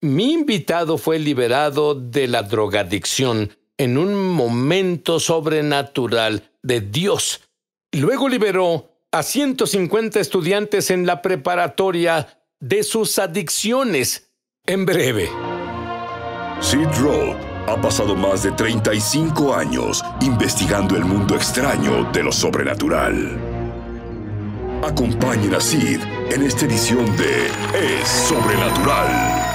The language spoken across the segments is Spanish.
Mi invitado fue liberado de la drogadicción en un momento sobrenatural de Dios. Luego liberó a 150 estudiantes en la preparatoria de sus adicciones. En breve. Sid Roth ha pasado más de 35 años investigando el mundo extraño de lo sobrenatural. Acompañen a Sid en esta edición de Es Sobrenatural.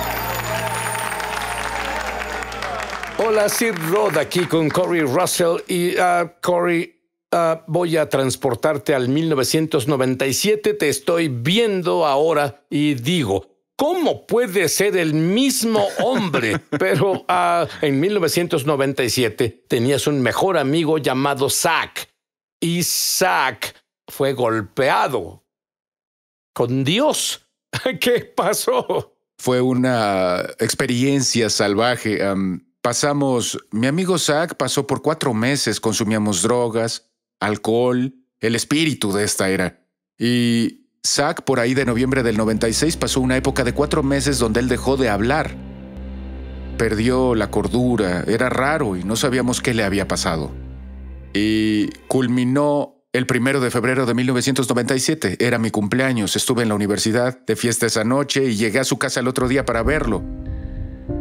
Hola, Sid Rod aquí con Corey Russell y ah, Corey. Ah, voy a transportarte al 1997, te estoy viendo ahora y digo, ¿cómo puede ser el mismo hombre? Pero ah, en 1997 tenías un mejor amigo llamado Zack y Zack fue golpeado con Dios. ¿Qué pasó? Fue una experiencia salvaje. Pasamos, mi amigo Zach pasó por cuatro meses, consumíamos drogas, alcohol, el espíritu de esta era. Y Zach, por ahí de noviembre del 96, pasó una época de cuatro meses donde él dejó de hablar. Perdió la cordura, era raro y no sabíamos qué le había pasado. Y culminó el primero de febrero de 1997. Era mi cumpleaños, estuve en la universidad de fiesta esa noche y llegué a su casa el otro día para verlo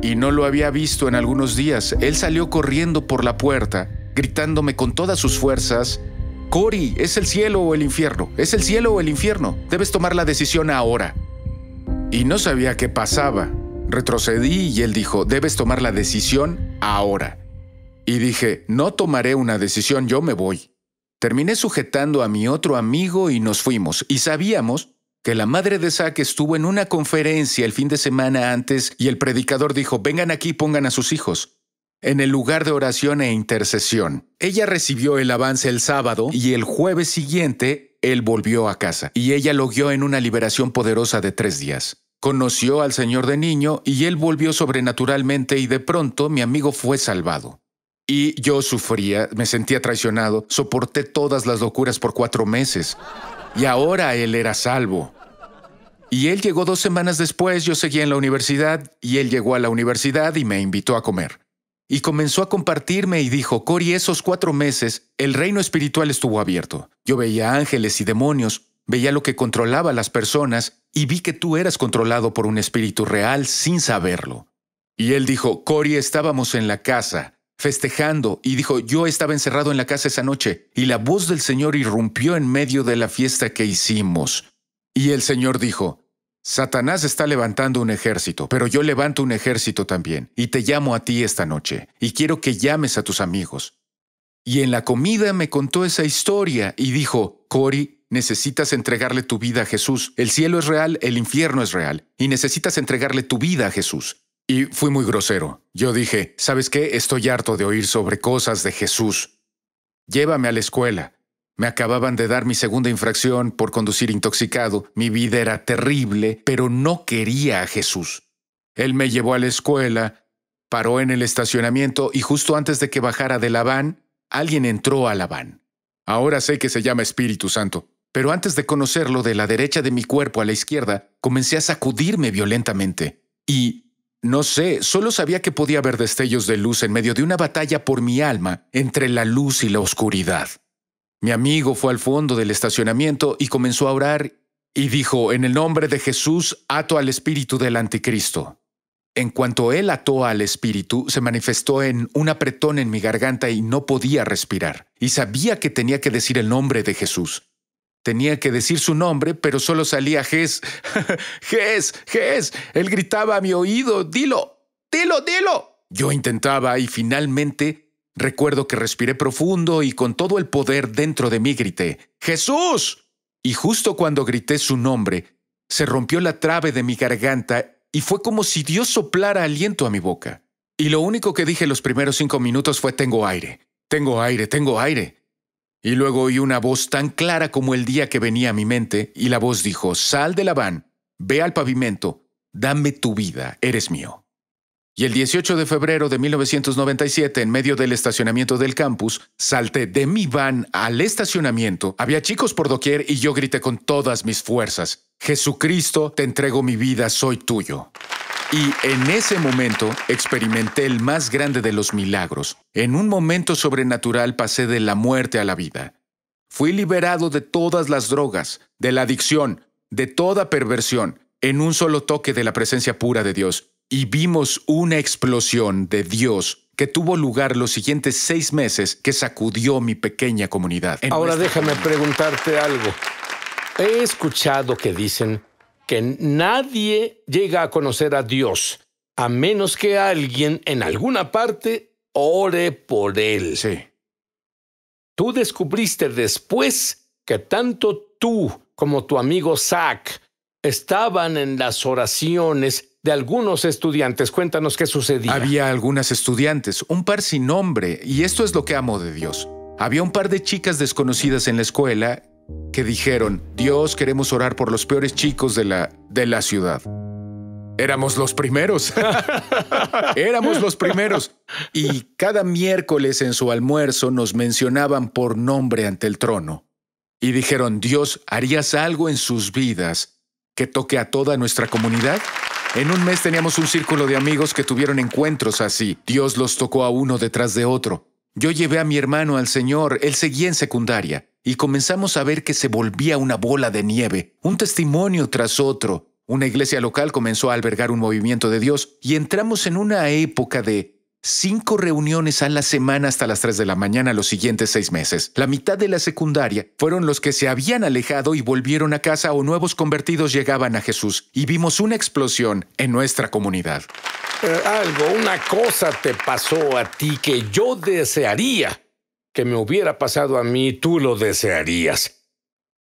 y no lo había visto en algunos días. Él salió corriendo por la puerta, gritándome con todas sus fuerzas, Cory, es el cielo o el infierno, es el cielo o el infierno, debes tomar la decisión ahora. Y no sabía qué pasaba. Retrocedí y él dijo, debes tomar la decisión ahora. Y dije, no tomaré una decisión, yo me voy. Terminé sujetando a mi otro amigo y nos fuimos, y sabíamos que la madre de Zack estuvo en una conferencia el fin de semana antes y el predicador dijo, vengan aquí y pongan a sus hijos en el lugar de oración e intercesión. Ella recibió el avance el sábado y el jueves siguiente él volvió a casa y ella lo guió en una liberación poderosa de tres días. Conoció al Señor de niño y él volvió sobrenaturalmente y de pronto mi amigo fue salvado. Y yo sufría, me sentía traicionado, soporté todas las locuras por cuatro meses y ahora él era salvo. Y él llegó dos semanas después, yo seguía en la universidad, y él llegó a la universidad y me invitó a comer. Y comenzó a compartirme y dijo, Cori, esos cuatro meses, el reino espiritual estuvo abierto. Yo veía ángeles y demonios, veía lo que controlaba a las personas, y vi que tú eras controlado por un espíritu real sin saberlo. Y él dijo, Cori, estábamos en la casa, festejando, y dijo, yo estaba encerrado en la casa esa noche, y la voz del Señor irrumpió en medio de la fiesta que hicimos. Y el Señor dijo, Satanás está levantando un ejército, pero yo levanto un ejército también, y te llamo a ti esta noche, y quiero que llames a tus amigos. Y en la comida me contó esa historia y dijo, Cory, necesitas entregarle tu vida a Jesús. El cielo es real, el infierno es real, y necesitas entregarle tu vida a Jesús. Y fui muy grosero. Yo dije, ¿sabes qué? Estoy harto de oír sobre cosas de Jesús. Llévame a la escuela. Me acababan de dar mi segunda infracción por conducir intoxicado, mi vida era terrible, pero no quería a Jesús. Él me llevó a la escuela, paró en el estacionamiento y justo antes de que bajara de la alguien entró a la Ahora sé que se llama Espíritu Santo, pero antes de conocerlo de la derecha de mi cuerpo a la izquierda, comencé a sacudirme violentamente. Y, no sé, solo sabía que podía haber destellos de luz en medio de una batalla por mi alma entre la luz y la oscuridad. Mi amigo fue al fondo del estacionamiento y comenzó a orar y dijo, en el nombre de Jesús ato al espíritu del anticristo. En cuanto él ató al espíritu, se manifestó en un apretón en mi garganta y no podía respirar. Y sabía que tenía que decir el nombre de Jesús. Tenía que decir su nombre, pero solo salía Jes. Jes, Jes. Él gritaba a mi oído, dilo, dilo, dilo. Yo intentaba y finalmente Recuerdo que respiré profundo y con todo el poder dentro de mí grité, ¡Jesús! Y justo cuando grité su nombre, se rompió la trave de mi garganta y fue como si Dios soplara aliento a mi boca. Y lo único que dije los primeros cinco minutos fue tengo aire, tengo aire, tengo aire. Y luego oí una voz tan clara como el día que venía a mi mente, y la voz dijo, sal de la van! ve al pavimento, dame tu vida, eres mío. Y el 18 de febrero de 1997, en medio del estacionamiento del campus, salté de mi van al estacionamiento. Había chicos por doquier y yo grité con todas mis fuerzas, Jesucristo, te entrego mi vida, soy tuyo. Y en ese momento experimenté el más grande de los milagros. En un momento sobrenatural pasé de la muerte a la vida. Fui liberado de todas las drogas, de la adicción, de toda perversión, en un solo toque de la presencia pura de Dios y vimos una explosión de Dios que tuvo lugar los siguientes seis meses que sacudió mi pequeña comunidad. Ahora déjame preguntarte algo. He escuchado que dicen que nadie llega a conocer a Dios a menos que alguien en alguna parte ore por él. Sí. Tú descubriste después que tanto tú como tu amigo Zach estaban en las oraciones de algunos estudiantes. Cuéntanos qué sucedía. Había algunas estudiantes, un par sin nombre, y esto es lo que amo de Dios. Había un par de chicas desconocidas en la escuela que dijeron, Dios, queremos orar por los peores chicos de la, de la ciudad. Éramos los primeros. Éramos los primeros. Y cada miércoles en su almuerzo nos mencionaban por nombre ante el trono. Y dijeron, Dios, ¿harías algo en sus vidas que toque a toda nuestra comunidad? En un mes teníamos un círculo de amigos que tuvieron encuentros así. Dios los tocó a uno detrás de otro. Yo llevé a mi hermano al Señor, él seguía en secundaria, y comenzamos a ver que se volvía una bola de nieve, un testimonio tras otro. Una iglesia local comenzó a albergar un movimiento de Dios y entramos en una época de cinco reuniones a la semana hasta las 3 de la mañana los siguientes seis meses. La mitad de la secundaria fueron los que se habían alejado y volvieron a casa o nuevos convertidos llegaban a Jesús y vimos una explosión en nuestra comunidad. Eh, algo, una cosa te pasó a ti que yo desearía que me hubiera pasado a mí, tú lo desearías.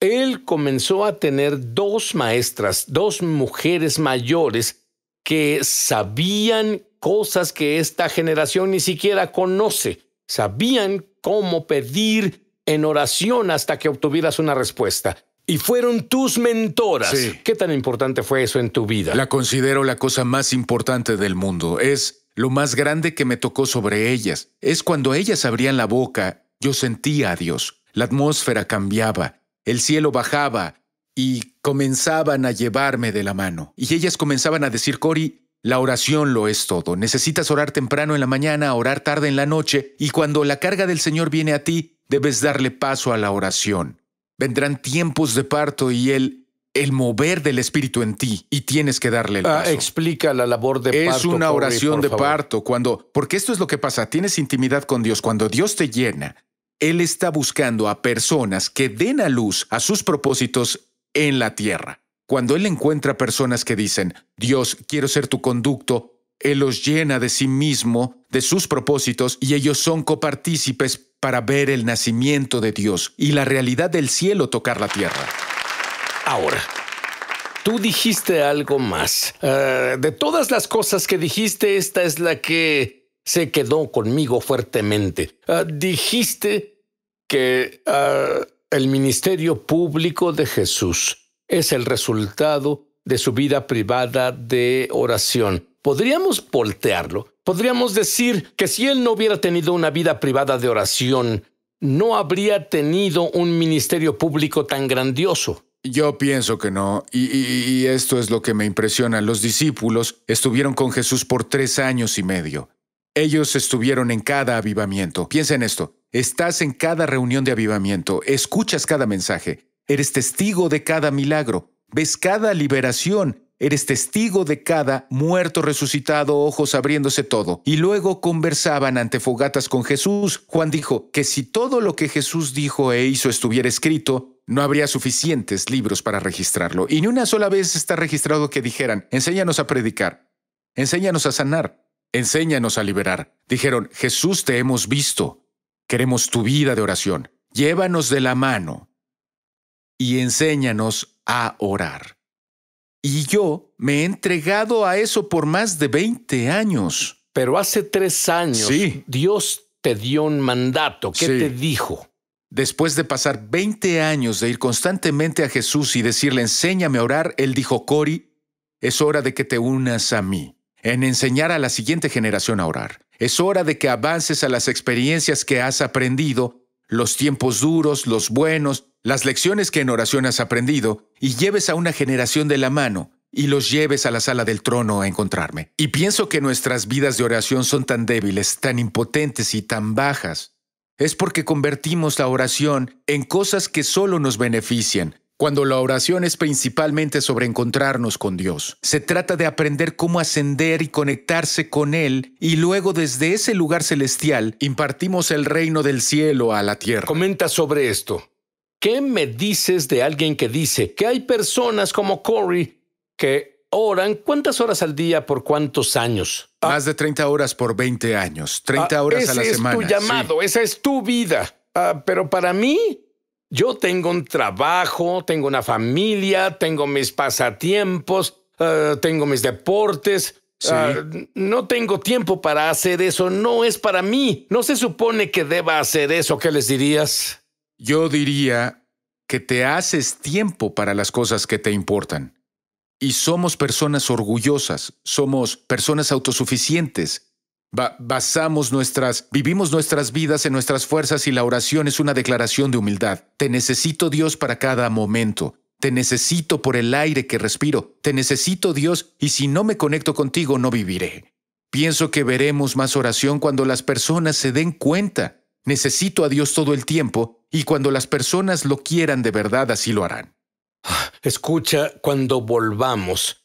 Él comenzó a tener dos maestras, dos mujeres mayores que sabían cosas que esta generación ni siquiera conoce. Sabían cómo pedir en oración hasta que obtuvieras una respuesta. Y fueron tus mentoras. ¿Qué tan importante fue eso en tu vida? La considero la cosa más importante del mundo. Es lo más grande que me tocó sobre ellas. Es cuando ellas abrían la boca, yo sentía a Dios. La atmósfera cambiaba, el cielo bajaba y comenzaban a llevarme de la mano. Y ellas comenzaban a decir, Cory, la oración lo es todo. Necesitas orar temprano en la mañana, orar tarde en la noche, y cuando la carga del Señor viene a ti, debes darle paso a la oración. Vendrán tiempos de parto y el mover del espíritu en ti y tienes que darle el ah, paso. Ah, explica la labor de parto. Es una oración de parto cuando, porque esto es lo que pasa, tienes intimidad con Dios cuando Dios te llena. Él está buscando a personas que den a luz a sus propósitos en la tierra. Cuando Él encuentra personas que dicen, Dios, quiero ser tu conducto, Él los llena de sí mismo, de sus propósitos, y ellos son copartícipes para ver el nacimiento de Dios y la realidad del cielo tocar la tierra. Ahora, tú dijiste algo más. Eh, de todas las cosas que dijiste, esta es la que se quedó conmigo fuertemente. Eh, dijiste que eh, el ministerio público de Jesús es el resultado de su vida privada de oración. Podríamos voltearlo. Podríamos decir que si él no hubiera tenido una vida privada de oración, no habría tenido un ministerio público tan grandioso. Yo pienso que no, y, esto es lo que me impresiona. Los discípulos estuvieron con Jesús por tres años y medio. Ellos estuvieron en cada avivamiento. Piensa en esto. Estás en cada reunión de avivamiento, escuchas cada mensaje, eres testigo de cada milagro, ves cada liberación, eres testigo de cada muerto resucitado, ojos abriéndose todo. Y luego conversaban ante fogatas con Jesús. Juan dijo que si todo lo que Jesús dijo e hizo estuviera escrito, no habría suficientes libros para registrarlo. Y ni una sola vez está registrado que dijeran, enséñanos a predicar, enséñanos a sanar, enséñanos a liberar. Dijeron, Jesús te hemos visto, queremos tu vida de oración, llévanos de la mano y enséñanos a orar. Y yo me he entregado a eso por más de 20 años. Pero hace tres años Dios te dio un mandato. ¿Qué te dijo? Después de pasar 20 años de ir constantemente a Jesús y decirle, enséñame a orar, él dijo, Cori, es hora de que te unas a mí, en enseñar a la siguiente generación a orar. Es hora de que avances a las experiencias que has aprendido, los tiempos duros, los buenos, las lecciones que en oración has aprendido y lleves a una generación de la mano y los lleves a la sala del trono a encontrarme. Y pienso que nuestras vidas de oración son tan débiles, tan impotentes y tan bajas. Es porque convertimos la oración en cosas que solo nos benefician, cuando la oración es principalmente sobre encontrarnos con Dios. Se trata de aprender cómo ascender y conectarse con Él, y luego desde ese lugar celestial impartimos el reino del cielo a la tierra. Comenta sobre esto. ¿Qué me dices de alguien que dice que hay personas como Corey que oran cuántas horas al día por cuántos años? Ah. Más de 30 horas por 20 años, 30 ah, horas a la semana. Ese es tu llamado, esa es tu vida. Ah, pero para mí, yo tengo un trabajo, tengo una familia, tengo mis pasatiempos, tengo mis deportes. no tengo tiempo para hacer eso, no es para mí. No se supone que deba hacer eso, ¿qué les dirías? Yo diría que te haces tiempo para las cosas que te importan. Y somos personas orgullosas, somos personas autosuficientes. basamos nuestras, vivimos nuestras vidas en nuestras fuerzas y la oración es una declaración de humildad. Te necesito Dios para cada momento. Te necesito por el aire que respiro. Te necesito Dios y si no me conecto contigo no viviré. Pienso que veremos más oración cuando las personas se den cuenta Necesito a Dios todo el tiempo y cuando las personas lo quieran de verdad así lo harán. Escucha, cuando volvamos,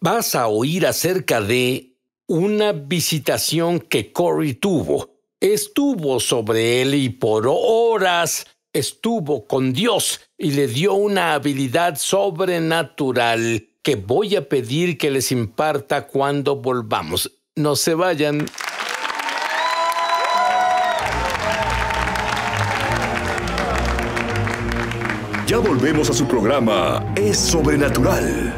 vas a oír acerca de una visitación que Corey tuvo. Estuvo sobre él y por horas estuvo con Dios y le dio una habilidad sobrenatural que voy a pedir que les imparta cuando volvamos. No se vayan. Ya volvemos a su programa Es Sobrenatural.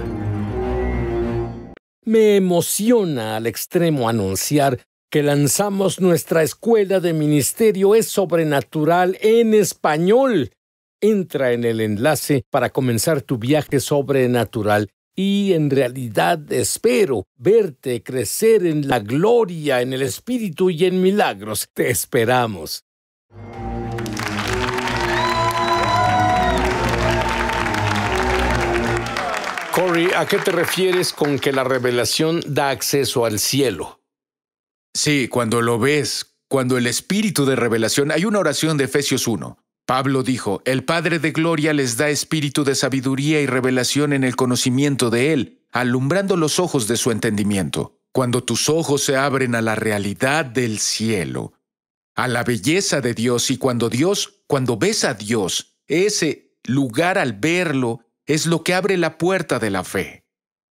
Me emociona al extremo anunciar que lanzamos nuestra escuela de ministerio Es Sobrenatural en español. Entra en el enlace para comenzar tu viaje sobrenatural y en realidad espero verte crecer en la gloria, en el Espíritu y en milagros. Te esperamos. Corey, ¿a qué te refieres con que la revelación da acceso al cielo? Sí, cuando lo ves, cuando el espíritu de revelación, hay una oración de Efesios 1. Pablo dijo, el Padre de Gloria les da espíritu de sabiduría y revelación en el conocimiento de Él, alumbrando los ojos de su entendimiento, cuando tus ojos se abren a la realidad del cielo, a la belleza de Dios y cuando Dios, cuando ves a Dios, ese lugar al verlo es lo que abre la puerta de la fe.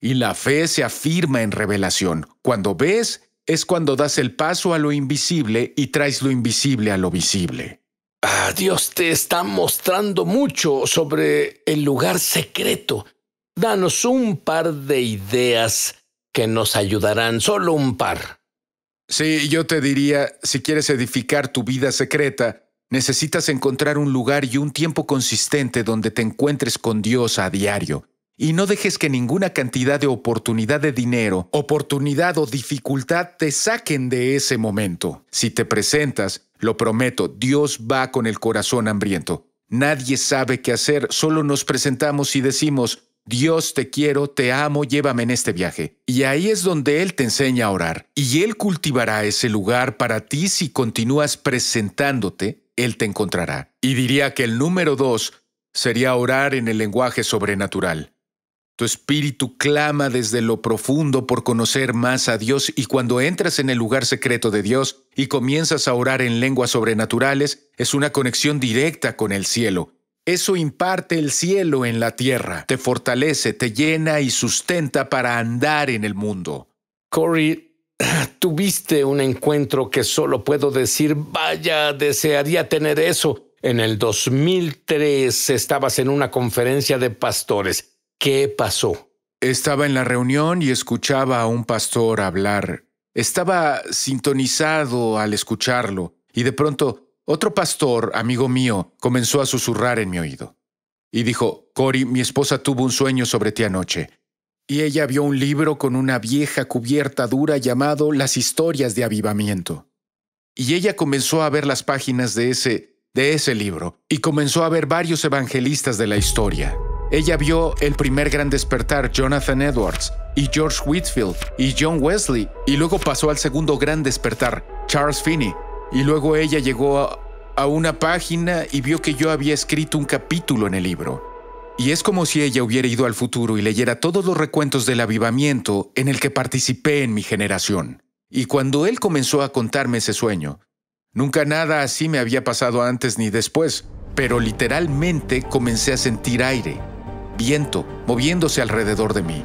Y la fe se afirma en revelación. Cuando ves, es cuando das el paso a lo invisible y traes lo invisible a lo visible. Ah, Dios te está mostrando mucho sobre el lugar secreto. Danos un par de ideas que nos ayudarán, solo un par. Sí, yo te diría, si quieres edificar tu vida secreta, Necesitas encontrar un lugar y un tiempo consistente donde te encuentres con Dios a diario y no dejes que ninguna cantidad de oportunidad de dinero, oportunidad o dificultad te saquen de ese momento. Si te presentas, lo prometo, Dios va con el corazón hambriento. Nadie sabe qué hacer, solo nos presentamos y decimos, Dios te quiero, te amo, llévame en este viaje. Y ahí es donde Él te enseña a orar. Y Él cultivará ese lugar para ti si continúas presentándote él te encontrará. Y diría que el número dos sería orar en el lenguaje sobrenatural. Tu espíritu clama desde lo profundo por conocer más a Dios y cuando entras en el lugar secreto de Dios y comienzas a orar en lenguas sobrenaturales, es una conexión directa con el cielo. Eso imparte el cielo en la tierra, te fortalece, te llena y sustenta para andar en el mundo. Corey Tuviste un encuentro que solo puedo decir, vaya, desearía tener eso. En el 2003 estabas en una conferencia de pastores. ¿Qué pasó? Estaba en la reunión y escuchaba a un pastor hablar. Estaba sintonizado al escucharlo y de pronto otro pastor, amigo mío, comenzó a susurrar en mi oído. Y dijo, Cory, mi esposa tuvo un sueño sobre ti anoche y ella vio un libro con una vieja cubierta dura llamado Las historias de avivamiento. Y ella comenzó a ver las páginas de ese de ese libro y comenzó a ver varios evangelistas de la historia. Ella vio el primer gran despertar Jonathan Edwards y George Whitfield y John Wesley y luego pasó al segundo gran despertar Charles Finney y luego ella llegó a una página y vio que yo había escrito un capítulo en el libro y es como si ella hubiera ido al futuro y leyera todos los recuentos del avivamiento en el que participé en mi generación. Y cuando él comenzó a contarme ese sueño, nunca nada así me había pasado antes ni después, pero literalmente comencé a sentir aire, viento, moviéndose alrededor de mí.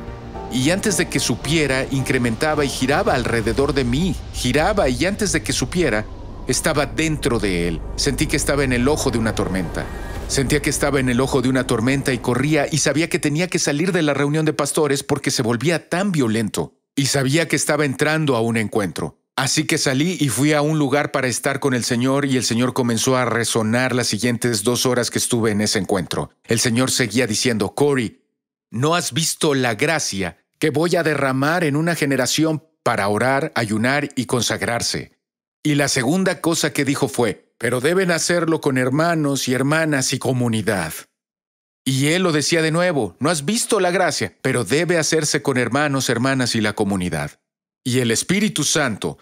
Y antes de que supiera, incrementaba y giraba alrededor de mí, giraba y antes de que supiera, estaba dentro de él. Sentí que estaba en el ojo de una tormenta. Sentía que estaba en el ojo de una tormenta y corría y sabía que tenía que salir de la reunión de pastores porque se volvía tan violento. Y sabía que estaba entrando a un encuentro. Así que salí y fui a un lugar para estar con el Señor y el Señor comenzó a resonar las siguientes dos horas que estuve en ese encuentro. El Señor seguía diciendo, "Cory, ¿no has visto la gracia que voy a derramar en una generación para orar, ayunar y consagrarse? Y la segunda cosa que dijo fue, pero deben hacerlo con hermanos y hermanas y comunidad. Y él lo decía de nuevo, no has visto la gracia, pero debe hacerse con hermanos, hermanas y la comunidad. Y el Espíritu Santo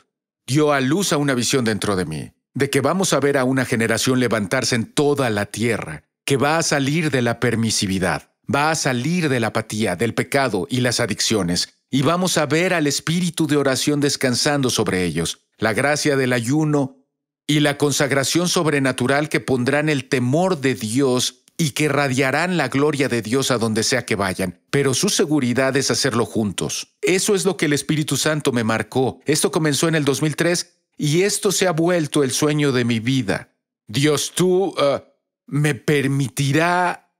dio a luz a una visión dentro de mí, de que vamos a ver a una generación levantarse en toda la tierra, que va a salir de la permisividad, va a salir de la apatía, del pecado y las adicciones, y vamos a ver al espíritu de oración descansando sobre ellos, la gracia del ayuno y la consagración sobrenatural que pondrán el temor de Dios y que radiarán la gloria de Dios a donde sea que vayan, pero su seguridad es hacerlo juntos. Eso es lo que el Espíritu Santo me marcó. Esto comenzó en el 2003 y esto se ha vuelto el sueño de mi vida. Dios, tú eh, me permitirá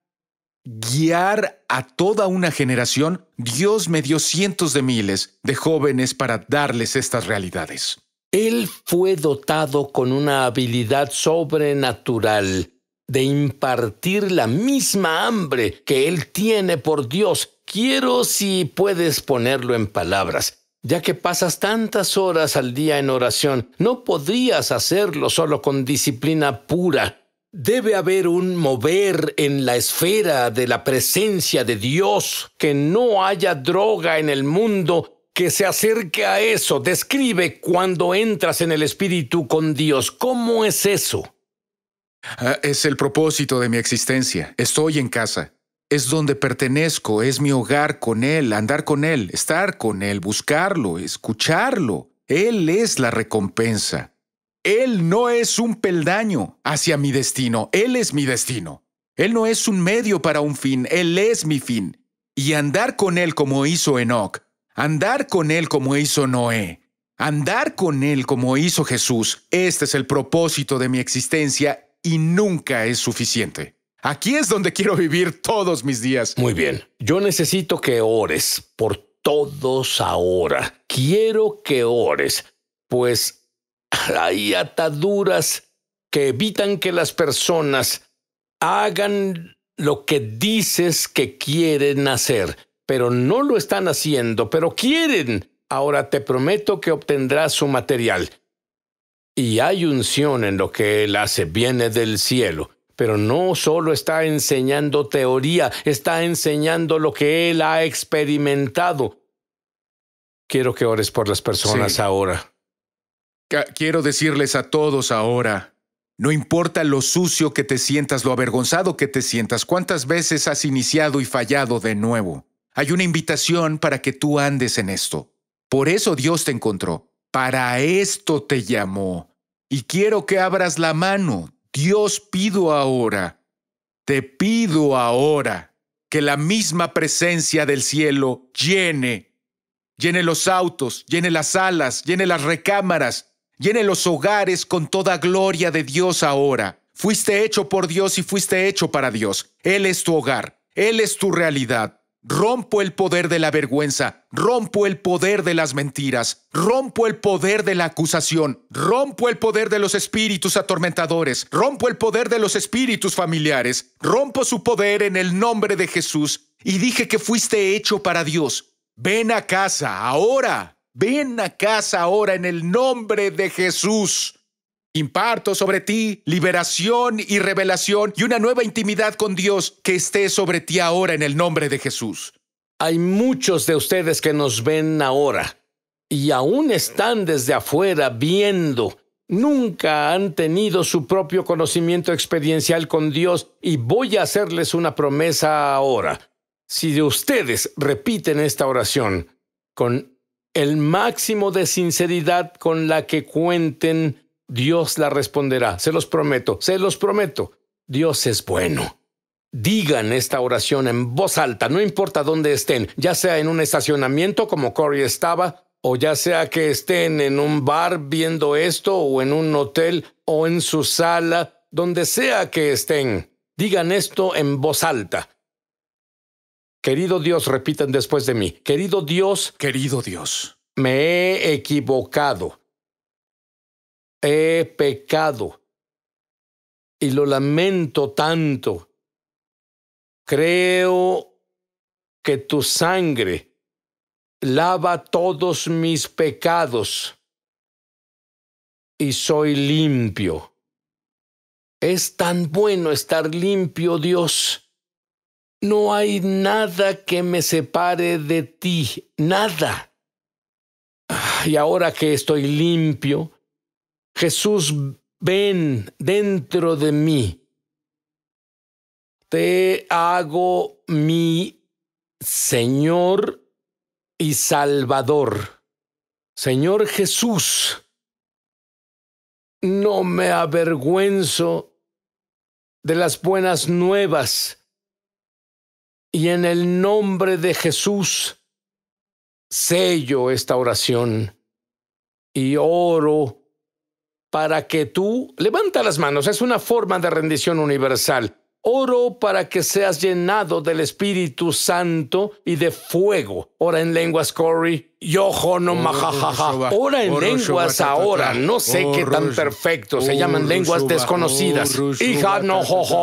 guiar a toda una generación. Dios me dio cientos de miles de jóvenes para darles estas realidades. Él fue dotado con una habilidad sobrenatural de impartir la misma hambre que él tiene por Dios. Quiero si puedes ponerlo en palabras, ya que pasas tantas horas al día en oración, no podrías hacerlo solo con disciplina pura. Debe haber un mover en la esfera de la presencia de Dios, que no haya droga en el mundo que se acerque a eso. Describe cuando entras en el Espíritu con Dios. ¿Cómo es eso? Ah, es el propósito de mi existencia. Estoy en casa. Es donde pertenezco, es mi hogar con Él, andar con Él, estar con Él, buscarlo, escucharlo. Él es la recompensa. Él no es un peldaño hacia mi destino, Él es mi destino. Él no es un medio para un fin, Él es mi fin. Y andar con Él como hizo Enoch Andar con Él como hizo Noé. Andar con Él como hizo Jesús. Este es el propósito de mi existencia y nunca es suficiente. Aquí es donde quiero vivir todos mis días. Muy bien. Yo necesito que ores por todos ahora. Quiero que ores, pues hay ataduras que evitan que las personas hagan lo que dices que quieren hacer pero no lo están haciendo, pero quieren. Ahora te prometo que obtendrás su material. Y hay unción en lo que él hace, viene del cielo. Pero no solo está enseñando teoría, está enseñando lo que él ha experimentado. Quiero que ores por las personas ahora. Quiero decirles a todos ahora, no importa lo sucio que te sientas, lo avergonzado que te sientas, cuántas veces has iniciado y fallado de nuevo. Hay una invitación para que tú andes en esto. Por eso Dios te encontró. Para esto te llamó. Y quiero que abras la mano. Dios pido ahora. Te pido ahora que la misma presencia del cielo llene. Llene los autos, llene las salas, llene las recámaras, llene los hogares con toda gloria de Dios ahora. Fuiste hecho por Dios y fuiste hecho para Dios. Él es tu hogar, Él es tu realidad. Rompo el poder de la vergüenza, rompo el poder de las mentiras, rompo el poder de la acusación, rompo el poder de los espíritus atormentadores, rompo el poder de los espíritus familiares, rompo su poder en el nombre de Jesús y dije que fuiste hecho para Dios. Ven a casa ahora, ven a casa ahora en el nombre de Jesús. Imparto sobre ti liberación y revelación y una nueva intimidad con Dios que esté sobre ti ahora en el nombre de Jesús. Hay muchos de ustedes que nos ven ahora y aún están desde afuera viendo. Nunca han tenido su propio conocimiento experiencial con Dios y voy a hacerles una promesa ahora. Si de ustedes repiten esta oración con el máximo de sinceridad con la que cuenten, Dios la responderá, se los prometo, se los prometo. Dios es bueno. Digan esta oración en voz alta, no importa dónde estén, ya sea en un estacionamiento como Corey estaba, o ya sea que estén en un bar viendo esto, o en un hotel, o en su sala, donde sea que estén. Digan esto en voz alta. Querido Dios, repitan después de mí. Querido Dios. Querido Dios. Me he equivocado he pecado y lo lamento tanto. Creo que tu sangre lava todos mis pecados y soy limpio. Es tan bueno estar limpio, Dios. No hay nada que me separe de ti, nada. Y ahora que estoy limpio, Jesús, ven dentro de mí. Te hago mi Señor y Salvador. Señor Jesús, no me avergüenzo de las buenas nuevas y en el nombre de Jesús sello esta oración y oro para que tú levanta las manos. Es una forma de rendición universal. Oro para que seas llenado del Espíritu Santo y de fuego. Ora en lenguas, Corey. Yo jono majajaja. Ora en lenguas ahora, no sé qué tan perfecto, se llaman lenguas desconocidas. Hija no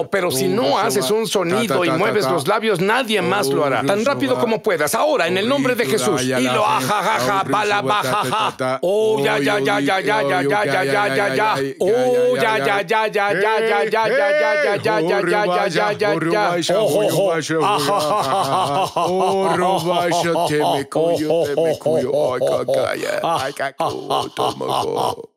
pero si no haces un sonido y mueves los labios, nadie más lo hará. Tan rápido como puedas. Ahora, en el nombre de Jesús. Y lo ajajaja, bala ja. Oh, ya, ya, ya, ya, ya, ya, ya, ya, ya, ya, ya. Oh, ya, ya, ya, ya, ya, ya, ya, ya, ya, ya, ya, ya, ya, ya, Ojo, Oh kuyo oikokaye, aikakuutumako.